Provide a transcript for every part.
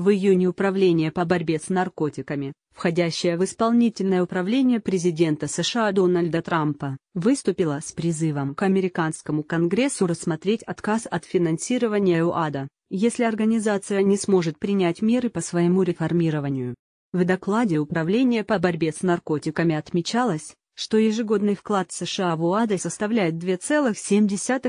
В июне Управление по борьбе с наркотиками, входящее в исполнительное управление президента США Дональда Трампа, выступило с призывом к американскому конгрессу рассмотреть отказ от финансирования УАДа, если организация не сможет принять меры по своему реформированию. В докладе Управления по борьбе с наркотиками отмечалось, что ежегодный вклад США в УАДА составляет 2,7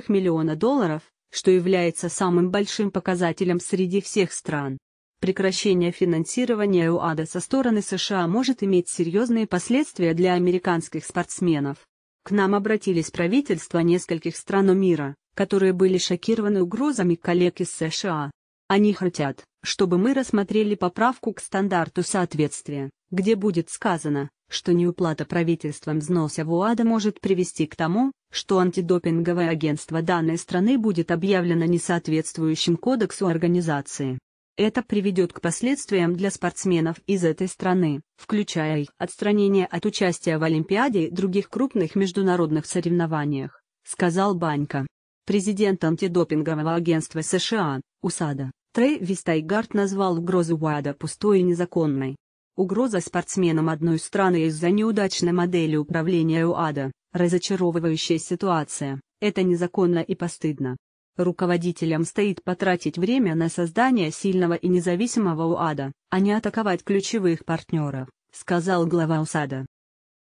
миллиона долларов, что является самым большим показателем среди всех стран. Прекращение финансирования УАДА со стороны США может иметь серьезные последствия для американских спортсменов. К нам обратились правительства нескольких стран мира, которые были шокированы угрозами коллег из США. Они хотят, чтобы мы рассмотрели поправку к стандарту соответствия, где будет сказано, что неуплата правительством взноса в УАДА может привести к тому, что антидопинговое агентство данной страны будет объявлено несоответствующим кодексу организации. Это приведет к последствиям для спортсменов из этой страны, включая их отстранение от участия в Олимпиаде и других крупных международных соревнованиях, сказал Банька, Президент антидопингового агентства США, УСАДА, Трэвис Тайгард назвал угрозу УАДА пустой и незаконной. Угроза спортсменам одной страны из-за неудачной модели управления УАДА, разочаровывающая ситуация, это незаконно и постыдно. Руководителям стоит потратить время на создание сильного и независимого УАДа, а не атаковать ключевых партнеров, сказал глава УСАДА.